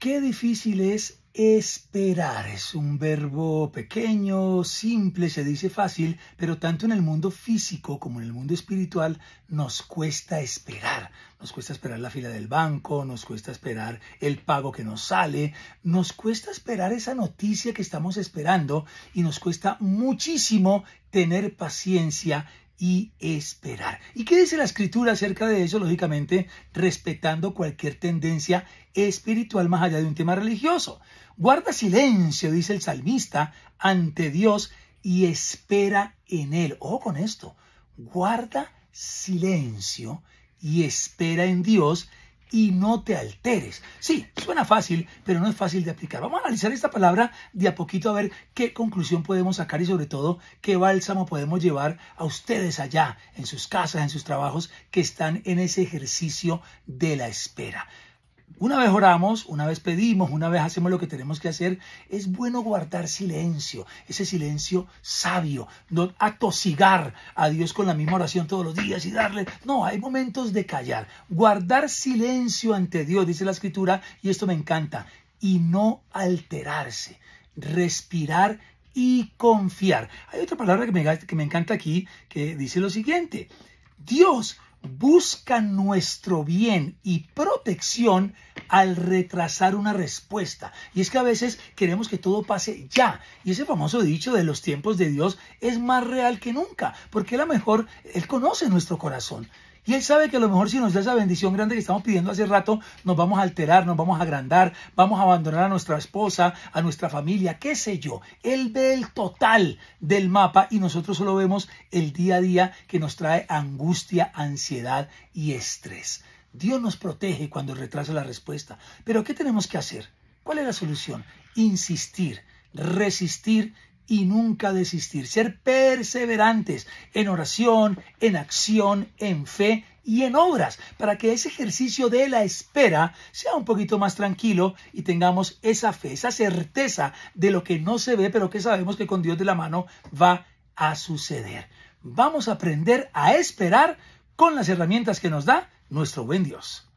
Qué difícil es esperar. Es un verbo pequeño, simple, se dice fácil, pero tanto en el mundo físico como en el mundo espiritual nos cuesta esperar. Nos cuesta esperar la fila del banco, nos cuesta esperar el pago que nos sale, nos cuesta esperar esa noticia que estamos esperando y nos cuesta muchísimo tener paciencia y esperar. ¿Y qué dice la escritura acerca de eso? Lógicamente, respetando cualquier tendencia espiritual más allá de un tema religioso. Guarda silencio, dice el salmista, ante Dios y espera en Él. Ojo con esto. Guarda silencio y espera en Dios y no te alteres. Sí, suena fácil, pero no es fácil de aplicar. Vamos a analizar esta palabra de a poquito a ver qué conclusión podemos sacar y sobre todo qué bálsamo podemos llevar a ustedes allá, en sus casas, en sus trabajos, que están en ese ejercicio de la espera. Una vez oramos, una vez pedimos, una vez hacemos lo que tenemos que hacer, es bueno guardar silencio, ese silencio sabio, no atosigar a Dios con la misma oración todos los días y darle, no, hay momentos de callar, guardar silencio ante Dios, dice la escritura, y esto me encanta, y no alterarse, respirar y confiar. Hay otra palabra que me, que me encanta aquí que dice lo siguiente, Dios busca nuestro bien y protección al retrasar una respuesta. Y es que a veces queremos que todo pase ya. Y ese famoso dicho de los tiempos de Dios es más real que nunca, porque a lo mejor Él conoce nuestro corazón. Y Él sabe que a lo mejor si nos da esa bendición grande que estamos pidiendo hace rato, nos vamos a alterar, nos vamos a agrandar, vamos a abandonar a nuestra esposa, a nuestra familia, qué sé yo. Él ve el total del mapa y nosotros solo vemos el día a día que nos trae angustia, ansiedad y estrés. Dios nos protege cuando retrasa la respuesta. Pero ¿qué tenemos que hacer? ¿Cuál es la solución? Insistir, resistir y nunca desistir. Ser perseverantes en oración, en acción, en fe y en obras, para que ese ejercicio de la espera sea un poquito más tranquilo y tengamos esa fe, esa certeza de lo que no se ve, pero que sabemos que con Dios de la mano va a suceder. Vamos a aprender a esperar con las herramientas que nos da nuestro buen Dios.